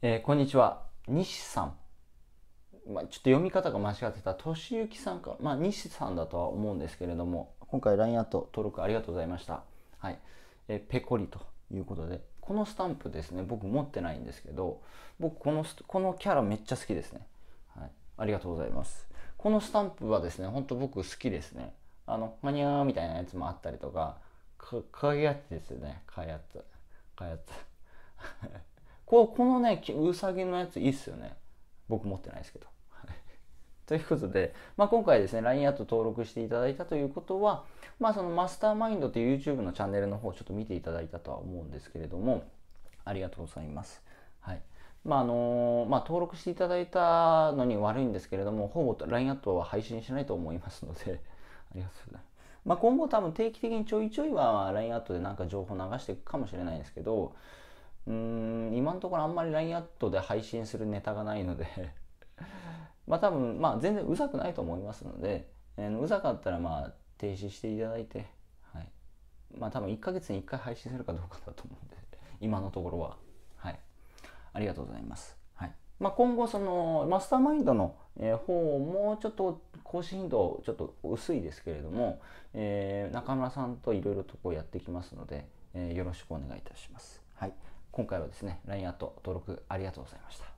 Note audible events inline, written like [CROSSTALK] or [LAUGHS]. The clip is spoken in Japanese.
えー、こんにちは。西さん。まあ、ちょっと読み方が間違ってた。としゆきさんか。まあ、西さんだとは思うんですけれども、今回 LINE アット登録ありがとうございました。はい。えー、ペコリということで。このスタンプですね、僕持ってないんですけど、僕この、このキャラめっちゃ好きですね。はい。ありがとうございます。このスタンプはですね、ほんと僕好きですね。あの、マニャーみたいなやつもあったりとか、か、かやつですよね。かやつ。かやつ。ここのねうさぎのやついいっすよね僕持ってないですけどということで、まあ、今回ですね LINE アット登録していただいたということは、まあ、そのマスターマインドという YouTube のチャンネルの方をちょっと見ていただいたとは思うんですけれどもありがとうございます。はいまああのまあ、登録していただいたのに悪いんですけれども、ほぼ LINE アットは配信しないと思いますので [LAUGHS] ありがとうございます。まあ、今後多分定期的にちょいちょいは LINE アットでなんか情報流していくかもしれないですけど、うん今のところあんまり LINE アットで配信するネタがないので [LAUGHS] まあ多分まあ全然うざくないと思いますので、えー、うざかったらまあ停止していただいて、はい、まあ多分1ヶ月に1回配信するかどうかだと思うんで [LAUGHS] 今のところははいありがとうございます、はいまあ、今後そのマスターマインドの方もちょっと更新頻度ちょっと薄いですけれども、えー、中村さんといろいろとこうやってきますので、えー、よろしくお願いいたします今回はですね、LINE アット登録ありがとうございました。